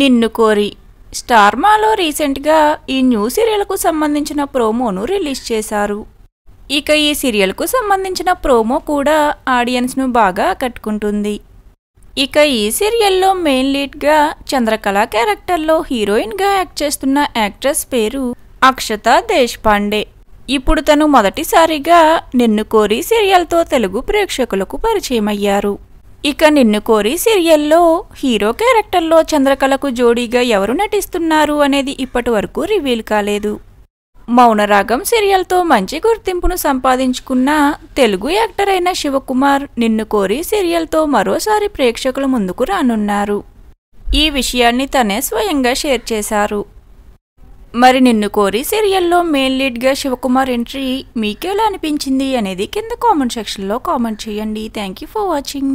నిన్ను కోరి స్టార్మాలో రీసెంట్గా ఈ న్యూ సీరియల్కు సంబంధించిన ప్రోమోను రిలీజ్ చేశారు ఇక ఈ సీరియల్కు సంబంధించిన ప్రోమో కూడా ఆడియన్స్ను బాగా ఆకట్టుకుంటుంది ఇక ఈ సీరియల్లో మెయిన్ లీడ్గా చంద్రకళ క్యారెక్టర్లో హీరోయిన్గా యాక్ట్ చేస్తున్న యాక్ట్రెస్ పేరు అక్షత దేశ్పాండే ఇప్పుడు తను మొదటిసారిగా నిన్ను కోరి సీరియల్తో తెలుగు ప్రేక్షకులకు పరిచయమయ్యారు ఇక నిన్ను కోరి సీరియల్లో హీరో క్యారెక్టర్లో చంద్రకళకు జోడీగా ఎవరు నటిస్తున్నారు అనేది ఇప్పటి వరకు రివీల్ కాలేదు మౌనరాగం సీరియల్తో మంచి గుర్తింపును సంపాదించుకున్న తెలుగు యాక్టర్ అయిన శివకుమార్ నిన్ను కోరి సీరియల్తో మరోసారి ప్రేక్షకుల ముందుకు రానున్నారు ఈ విషయాన్ని తనే స్వయంగా షేర్ చేశారు మరి నిన్ను కోరి సీరియల్లో మెయిన్ లీడ్గా శివకుమార్ ఎంట్రీ మీకెలా అనిపించింది అనేది కింద కామెంట్ సెక్షన్లో కామెంట్ చేయండి థ్యాంక్ యూ ఫర్ వాచింగ్